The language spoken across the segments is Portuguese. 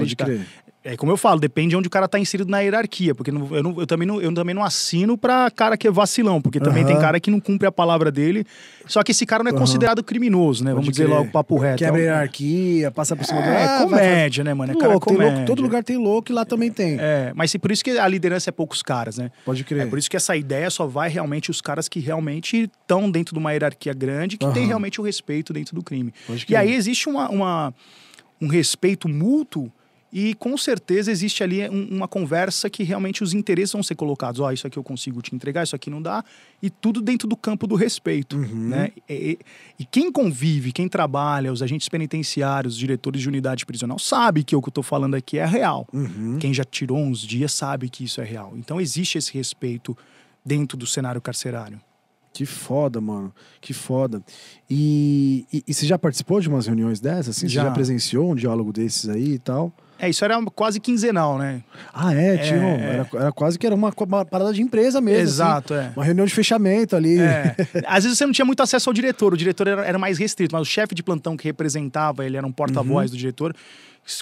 acreditar. É como eu falo, depende de onde o cara tá inserido na hierarquia, porque não, eu, não, eu, também não, eu também não assino pra cara que é vacilão, porque também uhum. tem cara que não cumpre a palavra dele. Só que esse cara não é uhum. considerado criminoso, né? Pode Vamos crer. dizer logo papo reto. Quebra é um... hierarquia, passa por cima é, do. É comédia, né, mano? É cara louco, Louco, todo lugar tem louco e lá também tem. É, mas por isso que a liderança é poucos caras, né? Pode crer. É por isso que essa ideia só vai realmente os caras que realmente estão dentro de uma hierarquia grande, que uhum. tem realmente o respeito dentro do crime. Pode e aí existe uma, uma um respeito mútuo e com certeza existe ali um, uma conversa que realmente os interesses vão ser colocados. Ó, oh, isso aqui eu consigo te entregar, isso aqui não dá. E tudo dentro do campo do respeito. Uhum. Né? E, e, quem convive, quem trabalha, os agentes penitenciários, os diretores de unidade prisional, sabe que o que eu estou falando aqui é real. Uhum. Quem já tirou uns dias sabe que isso é real. Então existe esse respeito dentro do cenário carcerário. Que foda, mano. Que foda. E, e, e, você já participou de umas reuniões dessas? Assim? Já. Você já presenciou um diálogo desses aí e tal? É, isso era quase quinzenal, né? Ah, é, é tinha. É, era, era, quase que era uma, uma, parada de empresa mesmo. Assim. Exato, assim, é. Uma reunião de fechamento ali. É. Às vezes você não tinha muito acesso ao diretor, o diretor era, era mais restrito, mas o chefe de plantão que representava, ele era um porta-voz uhum. do diretor.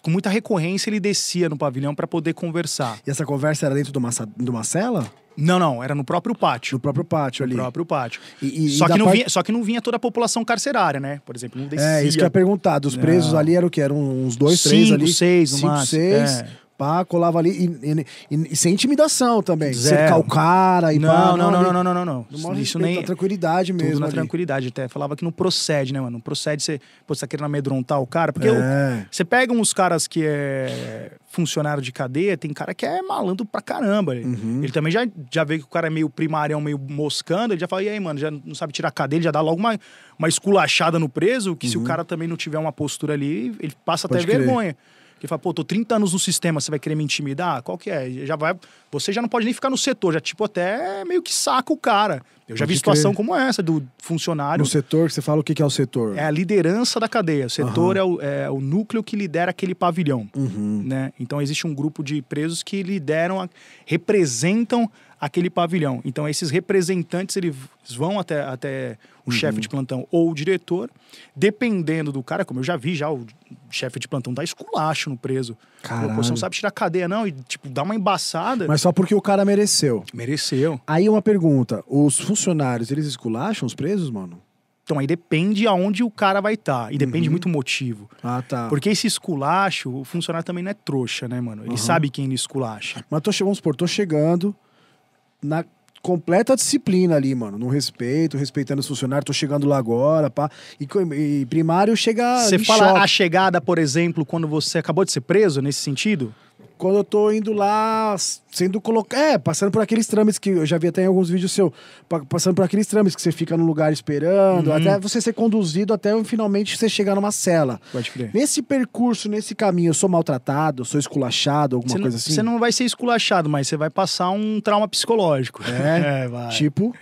Com muita recorrência, ele descia no pavilhão para poder conversar. E essa conversa era dentro de uma, de uma cela? Não, não, era no próprio pátio. No próprio pátio no ali. No próprio pátio. E, e, só, e que não vinha, só que não vinha toda a população carcerária, né? Por exemplo, não descia. É, isso que eu ia perguntar. Dos presos não. ali eram o quê? Eram uns dois, cinco, três ali? Seis, cinco, máximo. seis. É pá, colava ali. E, e, e sem intimidação também. Cercar o cara e não, pá. Não, não, não, não, não, não, não. Isso nem. Na tranquilidade mesmo. Tudo na ali. tranquilidade. Até falava que não procede, né, mano? Não procede você, pô, você tá querendo amedrontar o cara. Porque é. você pega uns caras que é funcionário de cadeia, tem cara que é malandro pra caramba. Ele, uhum. ele também já, já vê que o cara é meio primarião, meio moscando, ele já fala, e aí, mano, já não sabe tirar a cadeia, ele já dá logo uma, uma esculachada no preso, que uhum. se o uhum. cara também não tiver uma postura ali, ele passa Pode até crer. vergonha. Ele fala, pô, tô 30 anos no sistema, você vai querer me intimidar? Qual que é? Já vai, você já não pode nem ficar no setor, já tipo até meio que saca o cara. Eu já pode vi situação crer. como essa do funcionário. No setor, que você fala o que é o setor? É a liderança da cadeia. O setor uhum. é, o, é, o, núcleo que lidera aquele pavilhão. Uhum. Né? Então existe um grupo de presos que lideram, a, representam aquele pavilhão. Então, esses representantes, eles vão até, até o uhum. chefe de plantão ou o diretor, dependendo do cara, como eu já vi já, o chefe de plantão dá tá esculacho no preso. Caralho. Você não sabe tirar cadeia não, e tipo, dá uma embaçada. Mas só porque o cara mereceu. Mereceu. Aí uma pergunta, os funcionários, eles esculacham os presos, mano? Então aí depende aonde o cara vai estar. Tá, e depende uhum. muito do motivo. Ah, tá. Porque esse esculacho, o funcionário também não é trouxa, né, mano? Ele uhum. sabe quem ele esculacha. Mas tô, vamos supor, tô chegando, na completa disciplina ali, mano. No respeito, respeitando os funcionários, tô chegando lá agora, pá. E, e primário chega. Você fala choque. a chegada, por exemplo, quando você acabou de ser preso nesse sentido? quando eu tô indo lá, sendo colocado. É, passando por aqueles trâmites que eu já vi até em alguns vídeos seu, passando por aqueles trâmites que você fica no lugar esperando, uhum. até você ser conduzido até finalmente você chegar numa cela. Pode crer. Nesse percurso, nesse caminho, eu sou maltratado, sou esculachado, alguma coisa assim? Você não vai ser esculachado, mas você vai passar um trauma psicológico. É, é vai. Tipo.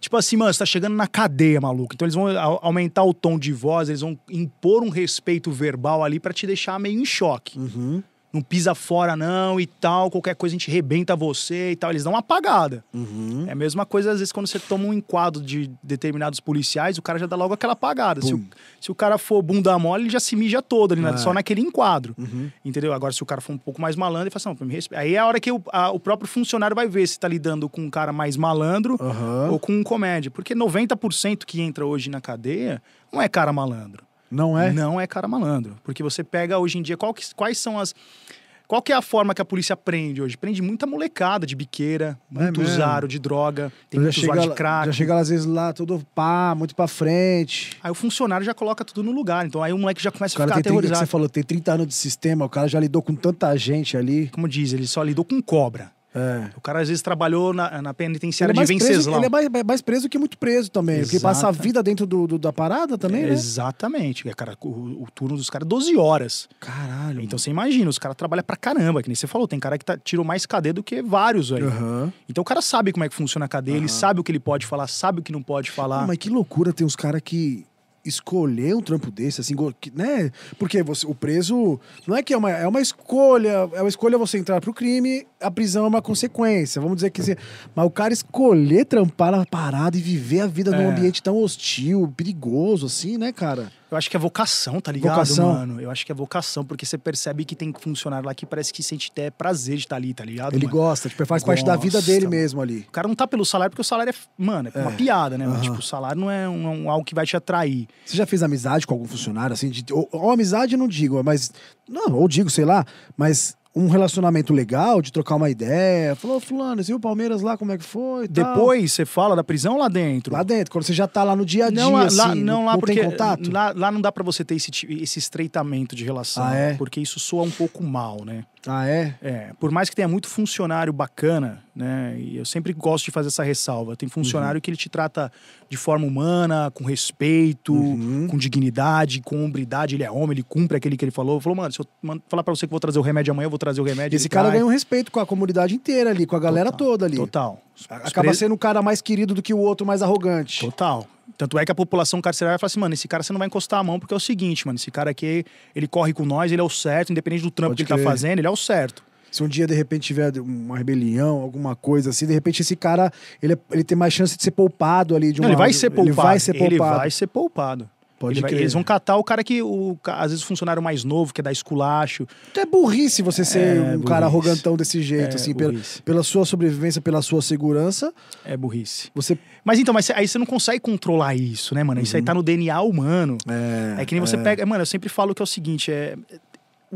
Tipo assim, mano, você tá chegando na cadeia, maluco. Então eles vão aumentar o tom de voz, eles vão impor um respeito verbal ali para te deixar meio em choque. Uhum não pisa fora não e tal, qualquer coisa a gente rebenta você e tal. Eles dão uma apagada. Uhum. É a mesma coisa, às vezes, quando você toma um enquadro de determinados policiais, o cara já dá logo aquela apagada. Se o, se o, cara for bunda mole, ele já se mija todo ali, ah. só naquele enquadro. Uhum. Entendeu? Agora, se o cara for um pouco mais malandro, ele fala assim, não, me aí é a hora que o, a, o próprio funcionário vai ver se tá lidando com um cara mais malandro uhum. ou com um comédia. Porque 90% que entra hoje na cadeia não é cara malandro. Não é? Não é cara malandro. Porque você pega hoje em dia, que, quais são as. Qual que é a forma que a polícia prende hoje? Prende muita molecada de biqueira, é muito é usuário de droga, tem muito usuário de crack. Já chega às vezes lá tudo pá, muito pra frente. Aí o funcionário já coloca tudo no lugar. Então aí o moleque já começa o a ficar tem aterrorizado. 30, que você falou, tem 30 anos de sistema, o cara já lidou com tanta gente ali. Como diz, ele só lidou com cobra. É. O cara às vezes trabalhou na, na penitenciária de Venceslau. Preso, ele é, é mais, mais, preso que muito preso também. Porque passa a vida dentro do, do da parada também, é, né? Exatamente. É, cara, o, o turno dos caras é 12 horas. Caralho. Então mano. você imagina, os caras trabalham pra caramba, que nem você falou. Tem cara que tá, tirou mais cadeia do que vários aí. Uhum. Então o cara sabe como é que funciona a cadeia, uhum. ele sabe o que ele pode falar, sabe o que não pode falar. mas que loucura tem uns caras que escolher um trampo desse, assim, né? Porque você, o preso não é que é uma, é uma escolha, é uma escolha você entrar pro crime, a prisão é uma consequência, vamos dizer que assim, mas o cara escolher trampar na parada e viver a vida é. num ambiente tão hostil, perigoso, assim, né, cara? Eu acho que é vocação, tá ligado, vocação. mano? Eu acho que é vocação, porque você percebe que tem funcionário lá que parece que sente até prazer de estar tá ali, tá ligado? Ele mano? gosta, tipo, faz parte da vida dele mesmo ali. O cara não tá pelo salário, porque o salário é, mano, é, é. uma piada, né? Uhum. tipo, o salário não é um, um, algo que vai te atrair. Você já fez amizade com algum funcionário, assim? De, ou, ou amizade, não digo, mas. Não, ou digo, sei lá, mas um relacionamento legal, de trocar uma ideia. Falou, fulano, você viu o Palmeiras lá, como é que foi? Tal. Depois você fala da prisão lá dentro. Lá dentro, quando você já tá lá no dia a dia, assim, não, lá, assim, lá não, lá não porque, tem contato? Lá, lá não dá para você ter esse, esse estreitamento de relação, ah, é? porque isso soa um pouco mal, né? Ah, é? É. Por mais que tenha muito funcionário bacana, né? E eu sempre gosto de fazer essa ressalva. Tem funcionário uhum. que ele te trata de forma humana, com respeito, uhum. com dignidade, com hombridade. Ele é homem, ele cumpre aquele que ele falou. Falou, mano, se eu falar pra você que vou trazer o remédio amanhã, eu vou trazer o remédio. Esse cara ganha um respeito com a comunidade inteira ali, com a galera total, toda ali. Total. Acaba sendo um cara mais querido do que o outro mais arrogante. Total. Tanto é que a população carcerária fala assim, mano, esse cara você não vai encostar a mão porque é o seguinte, mano, esse cara aqui, ele corre com nós, ele é o certo, independente do trampo Pode que ele tá crer. tá fazendo, ele é o certo. Se um dia, de repente, tiver uma rebelião, alguma coisa assim, de repente esse cara, ele, é, ele tem mais chance de ser poupado ali de uma... ele vai ser poupado. Ele vai ser poupado. Ele vai ser poupado. Pode ele eles vão catar o cara que, o, às vezes, o funcionário mais novo, que é da esculacho. Então é burrice você ser é, um burrice. cara arrogantão desse jeito, é, assim, pela, pela, sua sobrevivência, pela sua segurança. É burrice. Você... Mas então, mas aí você não consegue controlar isso, né, mano? Uhum. Isso aí uhum. tá no DNA humano. É, é que nem você é. pega. Mano, eu sempre falo que é o seguinte: é,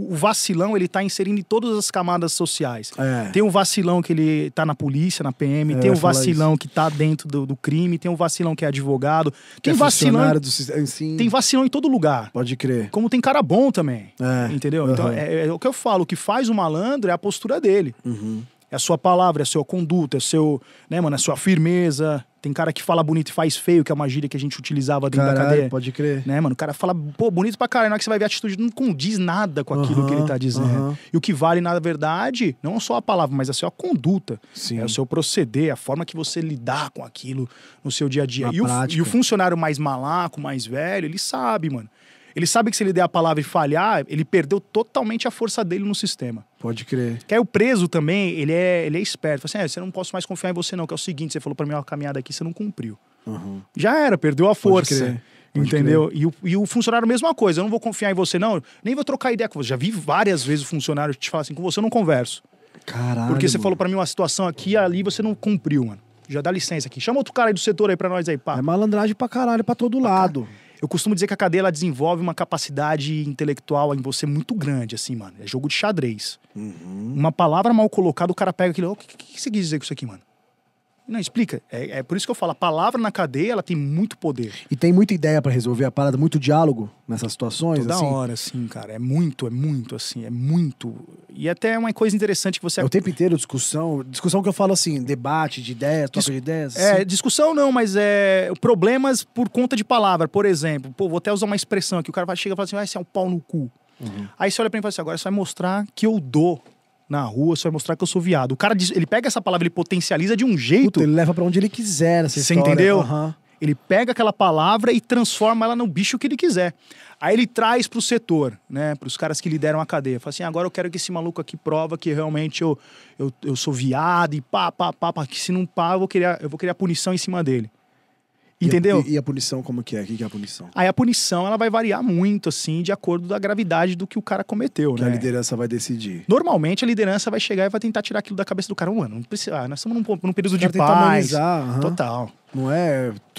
o vacilão, ele tá inserindo em todas as camadas sociais. É. Tem o um vacilão que ele tá na polícia, na PM, é, tem o um vacilão que tá dentro do, do, crime, tem o um vacilão que é advogado. Tem é vacilão. Do, assim... Tem vacilão em todo lugar. Pode crer. Como tem cara bom também. É. Entendeu? Uhum. Então, é, é, o que eu falo, o que faz o malandro é a postura dele. Uhum é a sua palavra, é a sua conduta, é seu, né, mano, é a sua firmeza, tem cara que fala bonito e faz feio, que é uma gíria que a gente utilizava dentro Caralho, da cadeia. pode crer. Né, mano? O cara fala, pô, bonito pra caralho. Na hora que você vai ver a atitude, não condiz nada com aquilo que ele tá dizendo. E o que vale, na verdade, não só a palavra, mas a sua conduta. Sim. É o seu proceder, a forma que você lidar com aquilo no seu dia a dia. E o, e o, funcionário mais malaco, mais velho, ele sabe, mano. Ele sabe que se ele der a palavra e falhar, ele perdeu totalmente a força dele no sistema. Pode crer. Que aí o preso também, ele é, ele é esperto. Fala assim, é, você não posso mais confiar em você não, que é o seguinte, você falou para mim uma caminhada aqui, você não cumpriu. Uhum. Já era, perdeu a força. Pode crer. entendeu? E o, e o funcionário, mesma coisa, eu não vou confiar em você não, nem vou trocar ideia com você. Já vi várias vezes o funcionário te falar assim, com você eu não converso. Caralho, Porque você mano. falou para mim uma situação aqui ali você não cumpriu, mano já dá licença aqui. Chama outro cara aí do setor aí pra nós aí, pá. É malandragem pra caralho, pra todo pra lado. Car... Eu costumo dizer que a cadeia ela desenvolve uma capacidade intelectual em você muito grande, assim, mano. É jogo de xadrez. Uhum. Uma palavra mal colocada, o cara pega aquilo. O oh, que, que, que você quis dizer com isso aqui, mano? Não, explica. É, é, por isso que eu falo, a palavra na cadeia, ela tem muito poder. E tem muita ideia para resolver a parada, muito diálogo nessas situações, Toda assim. hora, assim, cara. É muito, é muito, assim, é muito. E até é uma coisa interessante que você... É o tempo inteiro discussão, discussão que eu falo assim, debate de ideias, troca Dis... de ideias. É, assim. É, discussão não, mas é problemas por conta de palavra. Por exemplo, pô, vou até usar uma expressão aqui, o cara vai, chega e fala assim, vai ah, ser é um pau no cu. Uhum. Aí você olha pra mim e fala assim, agora você vai mostrar que eu dou na rua, você vai mostrar que eu sou viado. O cara diz, ele pega essa palavra, ele potencializa de um jeito. Puta, ele leva para onde ele quiser essa Você entendeu? Uhum. Ele pega aquela palavra e transforma ela no bicho que ele quiser. Aí ele traz pro setor, né? Pros caras que lideram a cadeia. Fala assim, agora eu quero que esse maluco aqui prova que realmente eu, eu, eu sou viado e pá, pá, pá, pá. Que se não pá, eu vou, criar, eu vou criar punição em cima dele. Entendeu? E a, e a, punição como que é? O que, que é a punição? Aí a punição ela vai variar muito, assim, de acordo da gravidade do que o cara cometeu, que né? a liderança vai decidir. Normalmente a liderança vai chegar e vai tentar tirar aquilo da cabeça do cara. Mano, não precisa, ah, nós estamos num, num período de paz. Uhum. Total. Não é tu